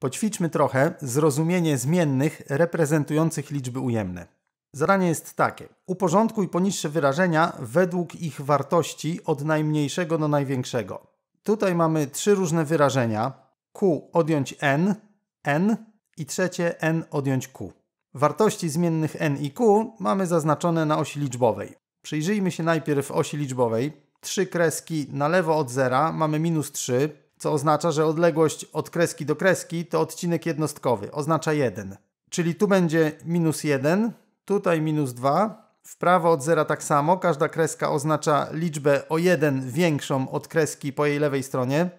Poćwiczmy trochę zrozumienie zmiennych reprezentujących liczby ujemne. Zadanie jest takie. Uporządkuj poniższe wyrażenia według ich wartości od najmniejszego do największego. Tutaj mamy trzy różne wyrażenia. Q odjąć n, n i trzecie n odjąć q. Wartości zmiennych n i q mamy zaznaczone na osi liczbowej. Przyjrzyjmy się najpierw osi liczbowej. Trzy kreski na lewo od zera mamy minus 3, co oznacza, że odległość od kreski do kreski to odcinek jednostkowy, oznacza 1. Czyli tu będzie minus 1, tutaj minus 2. W prawo od zera tak samo, każda kreska oznacza liczbę o 1 większą od kreski po jej lewej stronie,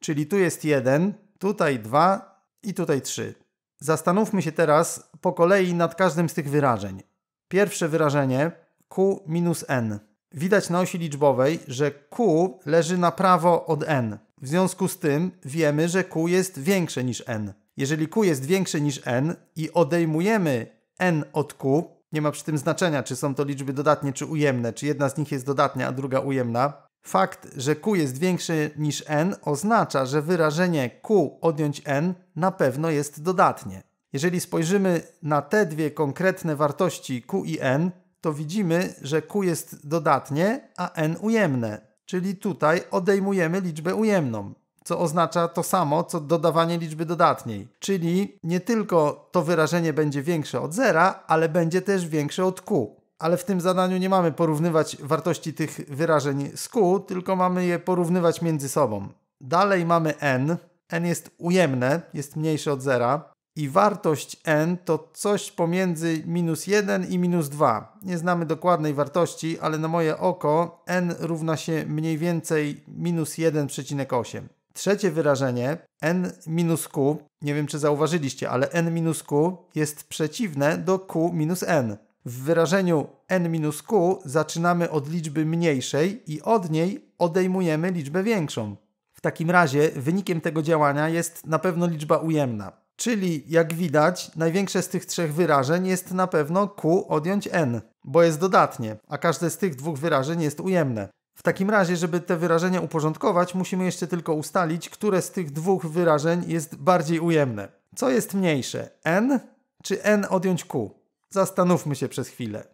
czyli tu jest 1, tutaj 2 i tutaj 3. Zastanówmy się teraz po kolei nad każdym z tych wyrażeń. Pierwsze wyrażenie q minus n. Widać na osi liczbowej, że q leży na prawo od n. W związku z tym wiemy, że Q jest większe niż N. Jeżeli Q jest większe niż N i odejmujemy N od Q, nie ma przy tym znaczenia, czy są to liczby dodatnie czy ujemne, czy jedna z nich jest dodatnia, a druga ujemna. Fakt, że Q jest większy niż N oznacza, że wyrażenie Q odjąć N na pewno jest dodatnie. Jeżeli spojrzymy na te dwie konkretne wartości Q i N, to widzimy, że Q jest dodatnie, a N ujemne. Czyli tutaj odejmujemy liczbę ujemną, co oznacza to samo, co dodawanie liczby dodatniej. Czyli nie tylko to wyrażenie będzie większe od zera, ale będzie też większe od Q. Ale w tym zadaniu nie mamy porównywać wartości tych wyrażeń z Q, tylko mamy je porównywać między sobą. Dalej mamy n. n jest ujemne, jest mniejsze od zera i wartość n to coś pomiędzy minus 1 i minus 2. Nie znamy dokładnej wartości, ale na moje oko n równa się mniej więcej minus 1,8. Trzecie wyrażenie n minus q, nie wiem czy zauważyliście, ale n minus q jest przeciwne do q minus n. W wyrażeniu n minus q zaczynamy od liczby mniejszej i od niej odejmujemy liczbę większą. W takim razie wynikiem tego działania jest na pewno liczba ujemna. Czyli jak widać, największe z tych trzech wyrażeń jest na pewno Q odjąć N, bo jest dodatnie, a każde z tych dwóch wyrażeń jest ujemne. W takim razie, żeby te wyrażenia uporządkować, musimy jeszcze tylko ustalić, które z tych dwóch wyrażeń jest bardziej ujemne. Co jest mniejsze, N czy N odjąć Q? Zastanówmy się przez chwilę.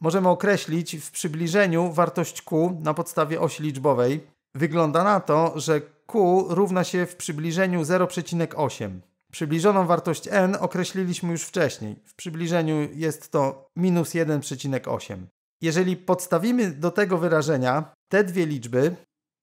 Możemy określić w przybliżeniu wartość Q na podstawie osi liczbowej. Wygląda na to, że Q równa się w przybliżeniu 0,8. Przybliżoną wartość n określiliśmy już wcześniej. W przybliżeniu jest to minus 1,8. Jeżeli podstawimy do tego wyrażenia te dwie liczby,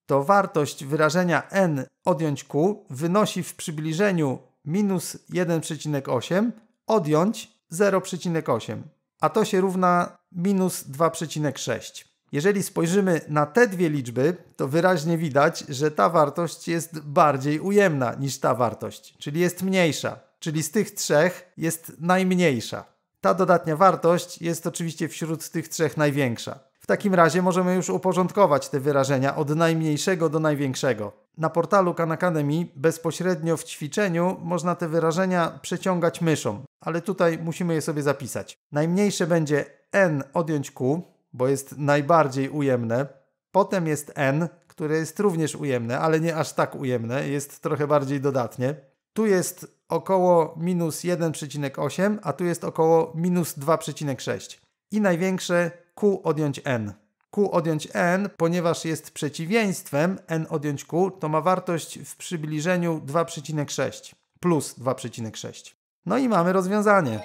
to wartość wyrażenia n odjąć q wynosi w przybliżeniu minus 1,8 odjąć 0,8, a to się równa minus 2,6. Jeżeli spojrzymy na te dwie liczby, to wyraźnie widać, że ta wartość jest bardziej ujemna niż ta wartość, czyli jest mniejsza, czyli z tych trzech jest najmniejsza. Ta dodatnia wartość jest oczywiście wśród tych trzech największa. W takim razie możemy już uporządkować te wyrażenia od najmniejszego do największego. Na portalu Khan Academy bezpośrednio w ćwiczeniu można te wyrażenia przeciągać myszą, ale tutaj musimy je sobie zapisać. Najmniejsze będzie n odjąć q, bo jest najbardziej ujemne. Potem jest N, które jest również ujemne, ale nie aż tak ujemne, jest trochę bardziej dodatnie. Tu jest około minus 1,8, a tu jest około minus 2,6. I największe Q odjąć N. Q odjąć N, ponieważ jest przeciwieństwem N odjąć Q, to ma wartość w przybliżeniu 2,6 plus 2,6. No i mamy rozwiązanie.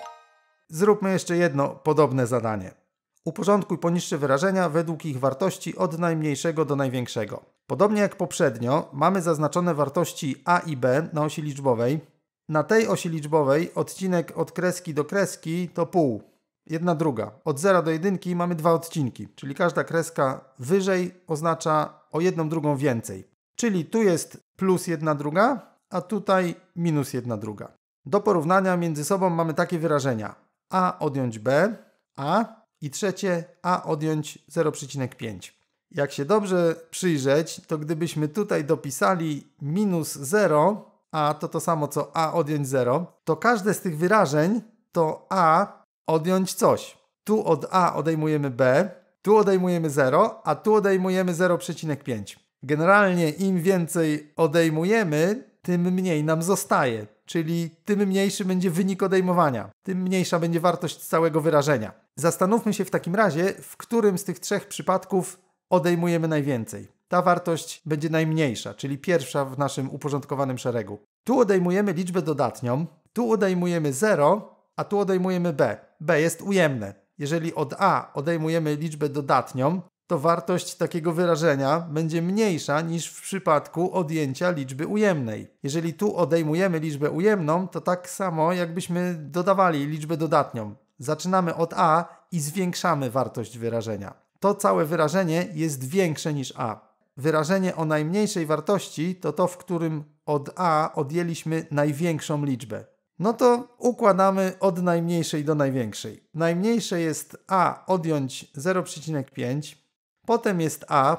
Zróbmy jeszcze jedno podobne zadanie. Uporządkuj poniższe wyrażenia według ich wartości od najmniejszego do największego. Podobnie jak poprzednio, mamy zaznaczone wartości A i B na osi liczbowej. Na tej osi liczbowej odcinek od kreski do kreski to pół. Jedna druga. Od 0 do 1 mamy dwa odcinki, czyli każda kreska wyżej oznacza o jedną drugą więcej. Czyli tu jest plus jedna druga, a tutaj minus jedna druga. Do porównania między sobą mamy takie wyrażenia a odjąć b, a i trzecie a odjąć 0,5. Jak się dobrze przyjrzeć, to gdybyśmy tutaj dopisali minus 0, a to to samo co a odjąć 0, to każde z tych wyrażeń to a odjąć coś. Tu od a odejmujemy b, tu odejmujemy 0, a tu odejmujemy 0,5. Generalnie im więcej odejmujemy, tym mniej nam zostaje, czyli tym mniejszy będzie wynik odejmowania, tym mniejsza będzie wartość całego wyrażenia. Zastanówmy się w takim razie, w którym z tych trzech przypadków odejmujemy najwięcej. Ta wartość będzie najmniejsza, czyli pierwsza w naszym uporządkowanym szeregu. Tu odejmujemy liczbę dodatnią, tu odejmujemy 0, a tu odejmujemy b. b jest ujemne. Jeżeli od a odejmujemy liczbę dodatnią, to wartość takiego wyrażenia będzie mniejsza niż w przypadku odjęcia liczby ujemnej. Jeżeli tu odejmujemy liczbę ujemną, to tak samo jakbyśmy dodawali liczbę dodatnią. Zaczynamy od a i zwiększamy wartość wyrażenia. To całe wyrażenie jest większe niż a. Wyrażenie o najmniejszej wartości to to, w którym od a odjęliśmy największą liczbę. No to układamy od najmniejszej do największej. Najmniejsze jest a odjąć 0,5 potem jest A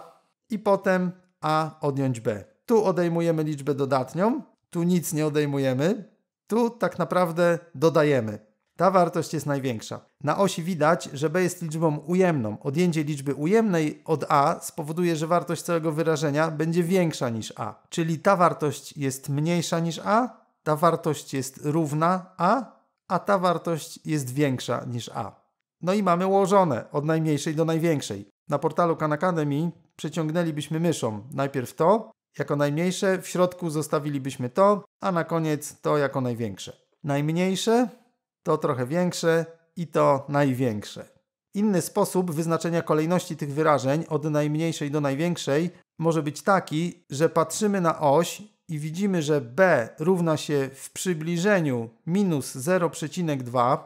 i potem A odjąć B. Tu odejmujemy liczbę dodatnią, tu nic nie odejmujemy, tu tak naprawdę dodajemy. Ta wartość jest największa. Na osi widać, że B jest liczbą ujemną. Odjęcie liczby ujemnej od A spowoduje, że wartość całego wyrażenia będzie większa niż A. Czyli ta wartość jest mniejsza niż A, ta wartość jest równa A, a ta wartość jest większa niż A. No i mamy ułożone od najmniejszej do największej na portalu Khan Academy przeciągnęlibyśmy myszą najpierw to jako najmniejsze, w środku zostawilibyśmy to, a na koniec to jako największe. Najmniejsze, to trochę większe i to największe. Inny sposób wyznaczenia kolejności tych wyrażeń od najmniejszej do największej może być taki, że patrzymy na oś i widzimy, że b równa się w przybliżeniu minus 0,2.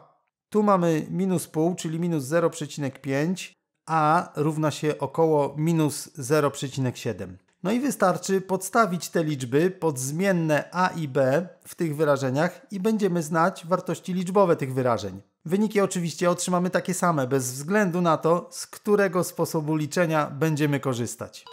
Tu mamy minus pół, czyli minus 0,5 a równa się około minus 0,7. No i wystarczy podstawić te liczby pod zmienne a i b w tych wyrażeniach i będziemy znać wartości liczbowe tych wyrażeń. Wyniki oczywiście otrzymamy takie same, bez względu na to, z którego sposobu liczenia będziemy korzystać.